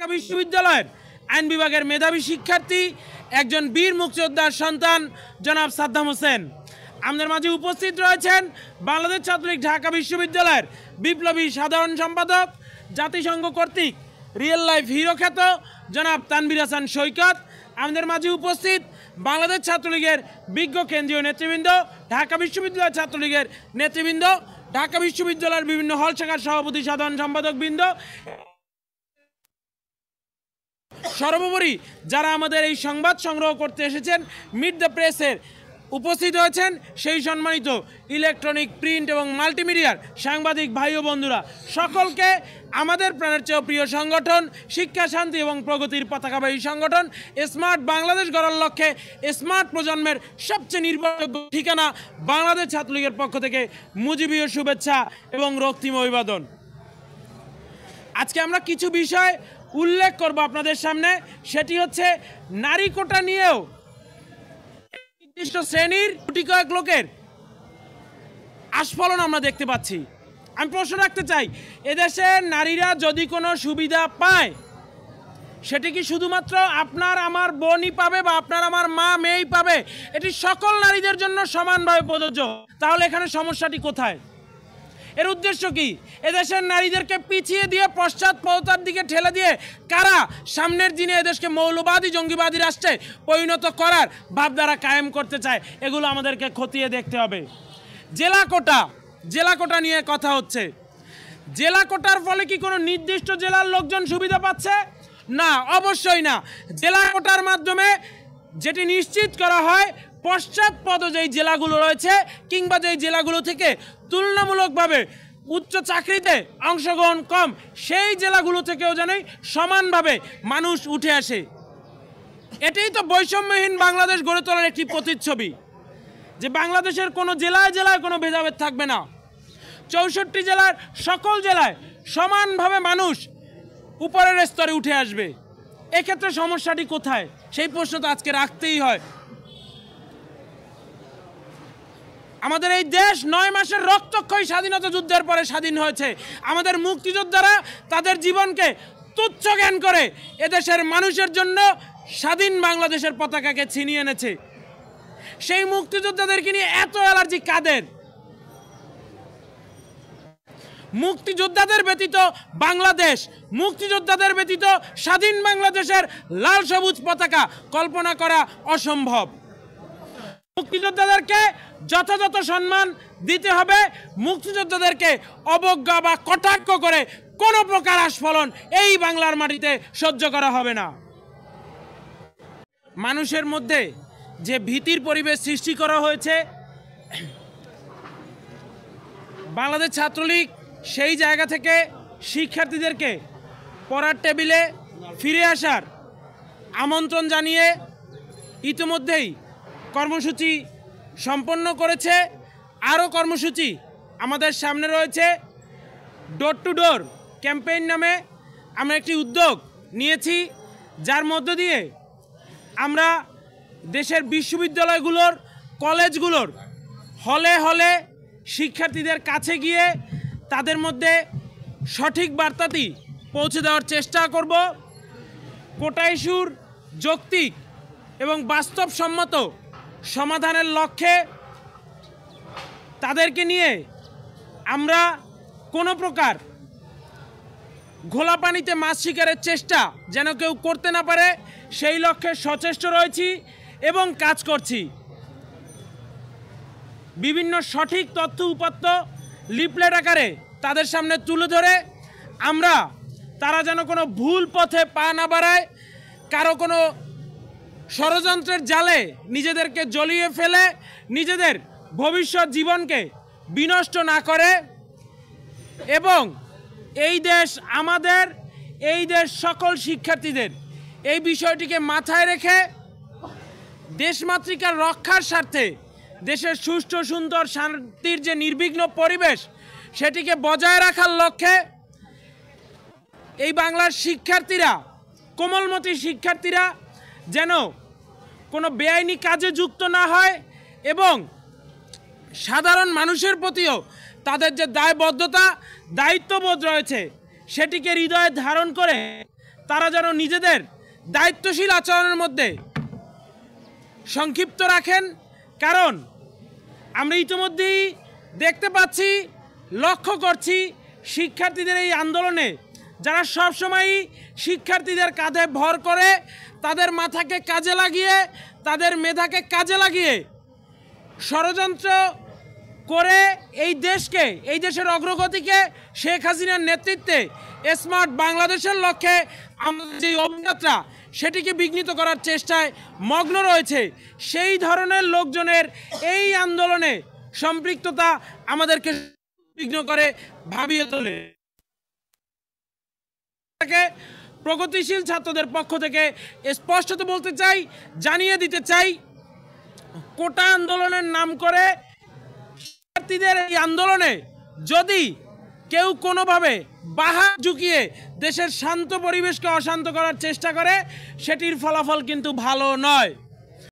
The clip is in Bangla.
ঢাকা বিশ্ববিদ্যালয়ের আইন বিভাগের মেধাবী শিক্ষার্থী একজন বীর মুক্তিযোদ্ধার সন্তান জনাব সাদ্দাম হোসেন আমাদের মাঝে উপস্থিত রয়েছেন বাংলাদেশ ছাত্রলীগ ঢাকা বিশ্ববিদ্যালয়ের বিপ্লবী সাধারণ সম্পাদক জাতিসংঘ কর্তৃক রিয়েল লাইফ হিরো খ্যাত জনাব তানবির হাসান সৈকত আমাদের মাঝে উপস্থিত বাংলাদেশ ছাত্রলীগের বিজ্ঞ কেন্দ্রীয় নেতৃবৃন্দ ঢাকা বিশ্ববিদ্যালয় ছাত্রলীগের নেতৃবৃন্দ ঢাকা বিশ্ববিদ্যালয়ের বিভিন্ন হল শাখার সভাপতি সাধারণ সম্পাদকবৃন্দ সর্বোপরি যারা আমাদের এই সংবাদ সংগ্রহ করতে এসেছেন মিট দ্য প্রেসের উপস্থিত হয়েছেন সেই সম্মানিত ইলেকট্রনিক প্রিন্ট এবং মাল্টিমিডিয়ার সাংবাদিক ভাই ও বন্ধুরা সকলকে আমাদের প্রাণের চেয়েও প্রিয় সংগঠন শিক্ষা শান্তি এবং প্রগতির পতাকাবাহী সংগঠন স্মার্ট বাংলাদেশ গড়ার লক্ষ্যে স্মার্ট প্রজন্মের সবচেয়ে নির্ভরযোগ্য ঠিকানা বাংলাদেশ ছাত্রলীগের পক্ষ থেকে মুজিবীয় শুভেচ্ছা এবং রক্তিম অভিবাদন আজকে আমরা কিছু বিষয় উল্লেখ করব আপনাদের সামনে সেটি হচ্ছে নারী কোটা নিয়েও নির্দিষ্ট শ্রেণীর কোটি কয়েক লোকের আস্ফলন আমরা দেখতে পাচ্ছি আমি প্রশ্ন রাখতে চাই এদেশে নারীরা যদি কোনো সুবিধা পায় সেটি কি শুধুমাত্র আপনার আমার বোনই পাবে বা আপনার আমার মা মেয়েই পাবে এটি সকল নারীদের জন্য সমানভাবে প্রযোজ্য তাহলে এখানে সমস্যাটি কোথায় এর উদ্দেশ্য কি এদেশের নারীদেরকে পিছিয়ে দিয়ে পশ্চাৎপদতার দিকে ঠেলে দিয়ে কারা সামনের দিনে এদেশকে মৌলবাদী জঙ্গিবাদী রাষ্ট্রে পরিণত করার ভাবধারা কায়েম করতে চায় এগুলো আমাদেরকে খতিয়ে দেখতে হবে জেলা কোটা জেলা কোটা নিয়ে কথা হচ্ছে জেলা কোটার ফলে কি কোনো নির্দিষ্ট জেলার লোকজন সুবিধা পাচ্ছে না অবশ্যই না জেলা কোটার মাধ্যমে যেটি নিশ্চিত করা হয় পশ্চাৎপদ যেই জেলাগুলো রয়েছে কিংবা যেই জেলাগুলো থেকে তুলনামূলকভাবে উচ্চ চাকরিতে অংশগ্রহণ কম সেই জেলাগুলো থেকেও যেন সমানভাবে মানুষ উঠে আসে এটাই তো বৈষম্যহীন বাংলাদেশ গড়ে তোলার একটি প্রতিচ্ছবি যে বাংলাদেশের কোনো জেলায় জেলায় কোনো ভেদাভেদ থাকবে না চৌষট্টি জেলার সকল জেলায় সমানভাবে মানুষ উপরের স্তরে উঠে আসবে এক্ষেত্রে সমস্যাটি কোথায় সেই প্রশ্ন তো আজকে রাখতেই হয় আমাদের এই দেশ নয় মাসের রক্তক্ষয়ী স্বাধীনতা যুদ্ধের পরে স্বাধীন হয়েছে আমাদের মুক্তিযোদ্ধারা তাদের জীবনকে তুচ্ছ জ্ঞান করে এদেশের মানুষের জন্য স্বাধীন বাংলাদেশের পতাকাকে ছিনিয়ে এনেছে সেই মুক্তিযোদ্ধাদেরকে নিয়ে এত অ্যালার্জি কাদের মুক্তিযোদ্ধাদের ব্যতীত বাংলাদেশ মুক্তিযোদ্ধাদের ব্যতীত স্বাধীন বাংলাদেশের লাল সবুজ পতাকা কল্পনা করা অসম্ভব মুক্তিযোদ্ধাদেরকে যথাযথ সম্মান দিতে হবে মুক্তিযোদ্ধাদেরকে অবজ্ঞা বা কটাক্ষ করে কোনো প্রকার আস্ফলন এই বাংলার মাটিতে সহ্য করা হবে না মানুষের মধ্যে যে ভীতির পরিবেশ সৃষ্টি করা হয়েছে বাংলাদেশ ছাত্রলীগ সেই জায়গা থেকে শিক্ষার্থীদেরকে পড়ার টেবিলে ফিরে আসার আমন্ত্রণ জানিয়ে ইতিমধ্যেই কর্মসূচি সম্পন্ন করেছে আরও কর্মসূচি আমাদের সামনে রয়েছে ডোর টু ডোর ক্যাম্পেইন নামে আমরা একটি উদ্যোগ নিয়েছি যার মধ্য দিয়ে আমরা দেশের বিশ্ববিদ্যালয়গুলোর কলেজগুলোর হলে হলে শিক্ষার্থীদের কাছে গিয়ে তাদের মধ্যে সঠিক বার্তাটি পৌঁছে দেওয়ার চেষ্টা করব কোটাইসুর যৌক্তিক এবং বাস্তবসম্মত সমাধানের লক্ষ্যে তাদেরকে নিয়ে আমরা কোনো প্রকার ঘোলা পানিতে মাছ শিকারের চেষ্টা যেন কেউ করতে না পারে সেই লক্ষ্যে সচেষ্ট রয়েছি এবং কাজ করছি বিভিন্ন সঠিক তথ্য উপাত্ত লিপলেট আকারে তাদের সামনে তুলে ধরে আমরা তারা যেন কোনো ভুল পথে পা না বাড়ায় কারো কোনো ষড়যন্ত্রের জালে নিজেদেরকে জ্বলিয়ে ফেলে নিজেদের ভবিষ্যৎ জীবনকে বিনষ্ট না করে এবং এই দেশ আমাদের এই দেশ সকল শিক্ষার্থীদের এই বিষয়টিকে মাথায় রেখে দেশমাতৃকার রক্ষার স্বার্থে দেশের সুষ্ঠু সুন্দর শান্তির যে নির্বিঘ্ন পরিবেশ সেটিকে বজায় রাখার লক্ষ্যে এই বাংলার শিক্ষার্থীরা কোমলমতি শিক্ষার্থীরা যেন কোনো বেআইনি কাজে যুক্ত না হয় এবং সাধারণ মানুষের প্রতিও তাদের যে দায়বদ্ধতা দায়িত্ববোধ রয়েছে সেটিকে হৃদয়ে ধারণ করে তারা যেন নিজেদের দায়িত্বশীল আচরণের মধ্যে সংক্ষিপ্ত রাখেন কারণ আমরা ইতিমধ্যেই দেখতে পাচ্ছি লক্ষ্য করছি শিক্ষার্থীদের এই আন্দোলনে যারা সব সময় শিক্ষার্থীদের কাঁধে ভর করে তাদের মাথাকে কাজে লাগিয়ে তাদের মেধাকে কাজে লাগিয়ে ষড়যন্ত্র করে এই দেশকে এই দেশের অগ্রগতিকে শেখ হাসিনার নেতৃত্বে স্মার্ট বাংলাদেশের লক্ষ্যে আমাদের যে অভিনেত্রা সেটিকে বিঘ্নিত করার চেষ্টায় মগ্ন রয়েছে সেই ধরনের লোকজনের এই আন্দোলনে সম্পৃক্ততা আমাদেরকে বিঘ্ন করে ভাবিয়ে তোলে প্রগতিশীল ছাত্রদের পক্ষ থেকে স্পষ্টত বলতে চাই জানিয়ে দিতে চাই কোটা আন্দোলনের নাম করে শিক্ষার্থীদের এই আন্দোলনে যদি কেউ কোনোভাবে বাহা ঝুঁকিয়ে দেশের শান্ত পরিবেশকে অশান্ত করার চেষ্টা করে সেটির ফলাফল কিন্তু ভালো নয়